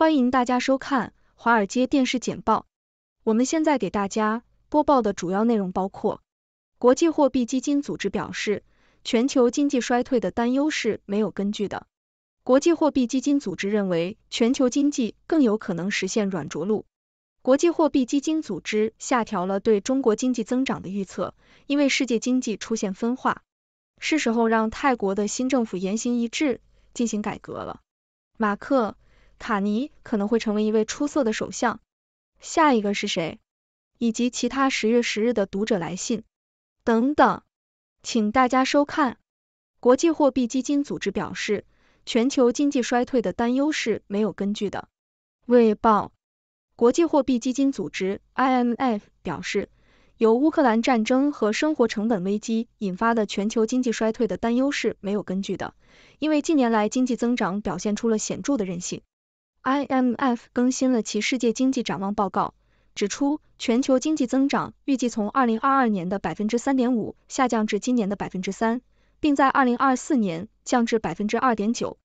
欢迎大家收看《华尔街电视简报》。我们现在给大家播报的主要内容包括：国际货币基金组织表示，全球经济衰退的担忧是没有根据的。国际货币基金组织认为，全球经济更有可能实现软着陆。国际货币基金组织下调了对中国经济增长的预测，因为世界经济出现分化。是时候让泰国的新政府言行一致，进行改革了。马克。卡尼可能会成为一位出色的首相。下一个是谁？以及其他十月十日的读者来信等等，请大家收看。国际货币基金组织表示，全球经济衰退的担忧是没有根据的。卫报。国际货币基金组织 （IMF） 表示，由乌克兰战争和生活成本危机引发的全球经济衰退的担忧是没有根据的，因为近年来经济增长表现出了显著的韧性。IMF 更新了其世界经济展望报告，指出全球经济增长预计从二零二二年的百分之三点五下降至今年的百分之三，并在二零二四年降至百分之二点九。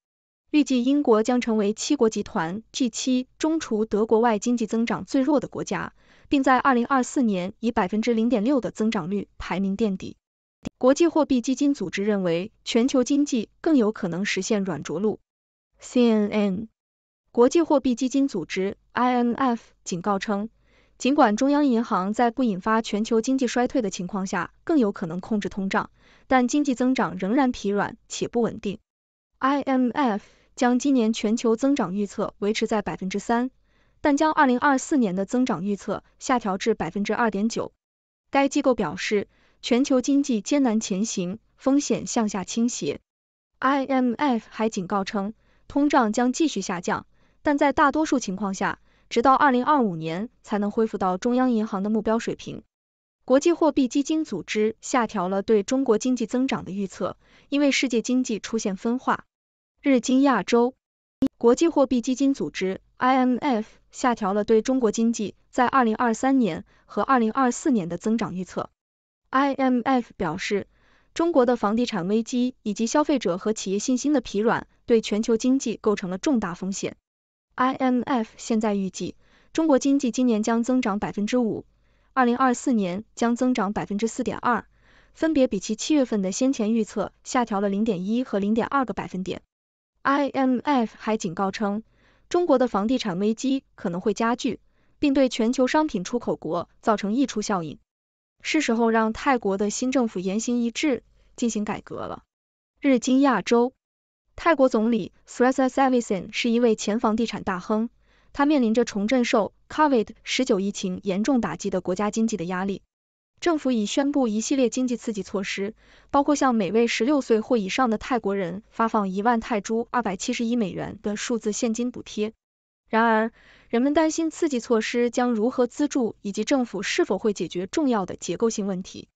预计英国将成为七国集团 （G7） 中除德国外经济增长最弱的国家，并在二零二四年以百分之零点六的增长率排名垫底。国际货币基金组织认为，全球经济更有可能实现软着陆。CNN 国际货币基金组织 （IMF） 警告称，尽管中央银行在不引发全球经济衰退的情况下更有可能控制通胀，但经济增长仍然疲软且不稳定。IMF 将今年全球增长预测维持在百分之三，但将二零二四年的增长预测下调至百分之二点九。该机构表示，全球经济艰难前行，风险向下倾斜。IMF 还警告称，通胀将继续下降。但在大多数情况下，直到二零二五年才能恢复到中央银行的目标水平。国际货币基金组织下调了对中国经济增长的预测，因为世界经济出现分化。日经亚洲，国际货币基金组织 （IMF） 下调了对中国经济在二零二三年和二零二四年的增长预测。IMF 表示，中国的房地产危机以及消费者和企业信心的疲软，对全球经济构成了重大风险。IMF 现在预计，中国经济今年将增长百分之五，二零二四年将增长百分之四点二，分别比其七月份的先前预测下调了零点一和零点二个百分点。IMF 还警告称，中国的房地产危机可能会加剧，并对全球商品出口国造成溢出效应。是时候让泰国的新政府言行一致，进行改革了。日经亚洲。泰国总理 t h r e s a s a v i s h i n 是一位前房地产大亨，他面临着重振受 COVID 十九疫情严重打击的国家经济的压力。政府已宣布一系列经济刺激措施，包括向每位十六岁或以上的泰国人发放一万泰铢二百七十一美元的数字现金补贴。然而，人们担心刺激措施将如何资助，以及政府是否会解决重要的结构性问题。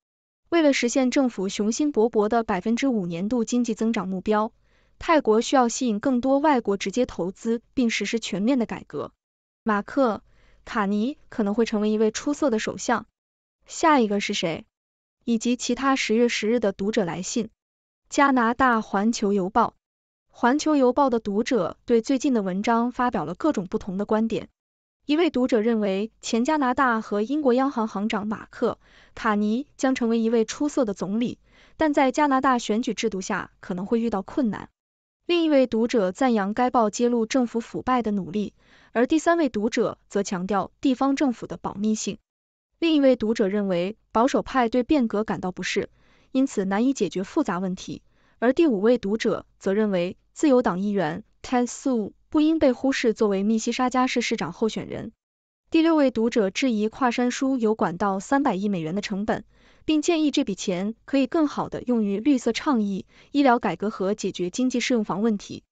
为了实现政府雄心勃勃的百分之五年度经济增长目标。泰国需要吸引更多外国直接投资，并实施全面的改革。马克·卡尼可能会成为一位出色的首相。下一个是谁？以及其他十月十日的读者来信。加拿大《环球邮报》《环球邮报》的读者对最近的文章发表了各种不同的观点。一位读者认为，前加拿大和英国央行行长马克·卡尼将成为一位出色的总理，但在加拿大选举制度下可能会遇到困难。另一位读者赞扬该报揭露政府腐败的努力，而第三位读者则强调地方政府的保密性。另一位读者认为保守派对变革感到不适，因此难以解决复杂问题，而第五位读者则认为自由党议员 Ted Su 不应被忽视作为密西沙加市市长候选人。第六位读者质疑跨山输油管道三百亿美元的成本。并建议这笔钱可以更好的用于绿色倡议、医疗改革和解决经济适用房问题。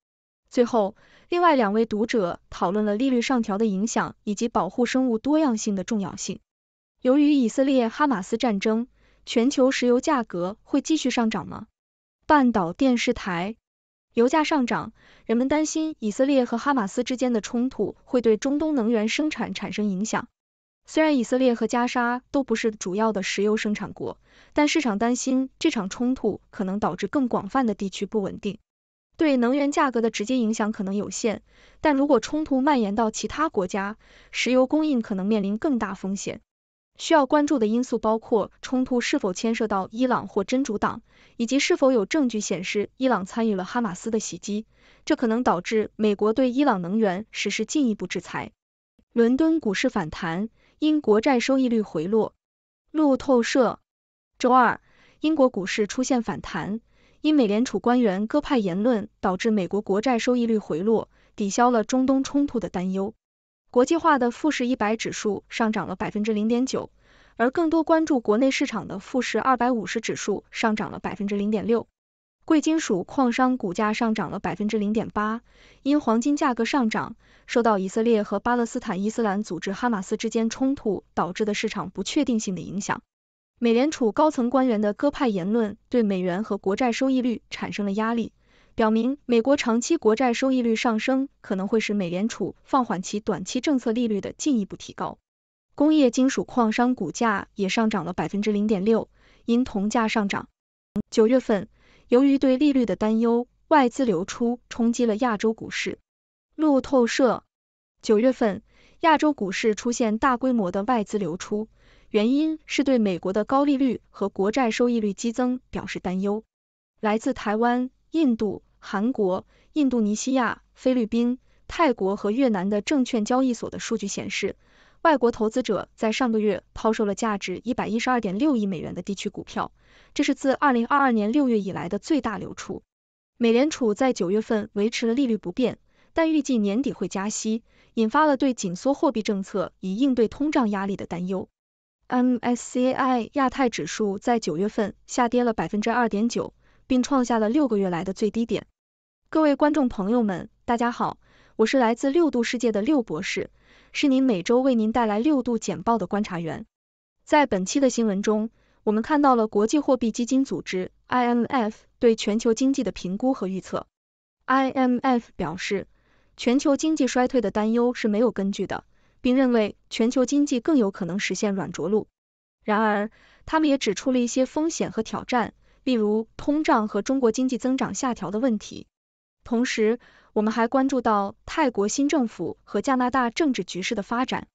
最后，另外两位读者讨论了利率上调的影响以及保护生物多样性的重要性。由于以色列哈马斯战争，全球石油价格会继续上涨吗？半岛电视台，油价上涨，人们担心以色列和哈马斯之间的冲突会对中东能源生产产生影响。虽然以色列和加沙都不是主要的石油生产国，但市场担心这场冲突可能导致更广泛的地区不稳定，对能源价格的直接影响可能有限。但如果冲突蔓延到其他国家，石油供应可能面临更大风险。需要关注的因素包括冲突是否牵涉到伊朗或真主党，以及是否有证据显示伊朗参与了哈马斯的袭击，这可能导致美国对伊朗能源实施进一步制裁。伦敦股市反弹。因国债收益率回落，路透社周二英国股市出现反弹，因美联储官员鸽派言论导致美国国债收益率回落，抵消了中东冲突的担忧。国际化的富时一百指数上涨了百分之零点九，而更多关注国内市场的富时二百五十指数上涨了百分之零点六。贵金属矿商股价上涨了百分之零点八，因黄金价格上涨，受到以色列和巴勒斯坦伊斯兰组织哈马斯之间冲突导致的市场不确定性的影响。美联储高层官员的鸽派言论对美元和国债收益率产生了压力，表明美国长期国债收益率上升可能会使美联储放缓其短期政策利率的进一步提高。工业金属矿商股价也上涨了百分之零点六，因铜价上涨。九月份。由于对利率的担忧，外资流出冲击了亚洲股市。路透社九月份，亚洲股市出现大规模的外资流出，原因是对美国的高利率和国债收益率激增表示担忧。来自台湾、印度、韩国、印度尼西亚、菲律宾、泰国和越南的证券交易所的数据显示。外国投资者在上个月抛售了价值一百一十二点六亿美元的地区股票，这是自二零二二年六月以来的最大流出。美联储在九月份维持了利率不变，但预计年底会加息，引发了对紧缩货币政策以应对通胀压力的担忧。MSCI 亚太指数在九月份下跌了百分之二点九，并创下了六个月来的最低点。各位观众朋友们，大家好，我是来自六度世界的六博士。是您每周为您带来六度简报的观察员。在本期的新闻中，我们看到了国际货币基金组织 （IMF） 对全球经济的评估和预测。IMF 表示，全球经济衰退的担忧是没有根据的，并认为全球经济更有可能实现软着陆。然而，他们也指出了一些风险和挑战，例如通胀和中国经济增长下调的问题。同时，我们还关注到泰国新政府和加拿大政治局势的发展。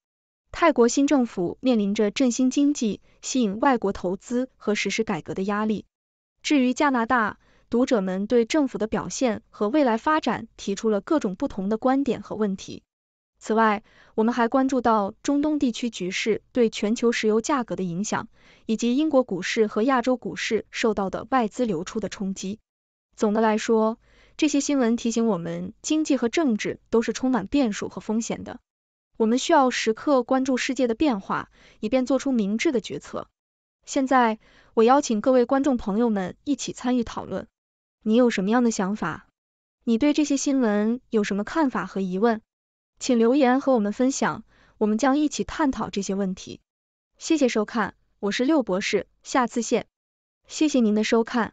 泰国新政府面临着振兴经济、吸引外国投资和实施改革的压力。至于加拿大，读者们对政府的表现和未来发展提出了各种不同的观点和问题。此外，我们还关注到中东地区局势对全球石油价格的影响，以及英国股市和亚洲股市受到的外资流出的冲击。总的来说，这些新闻提醒我们，经济和政治都是充满变数和风险的。我们需要时刻关注世界的变化，以便做出明智的决策。现在，我邀请各位观众朋友们一起参与讨论。你有什么样的想法？你对这些新闻有什么看法和疑问？请留言和我们分享，我们将一起探讨这些问题。谢谢收看，我是六博士，下次见。谢谢您的收看。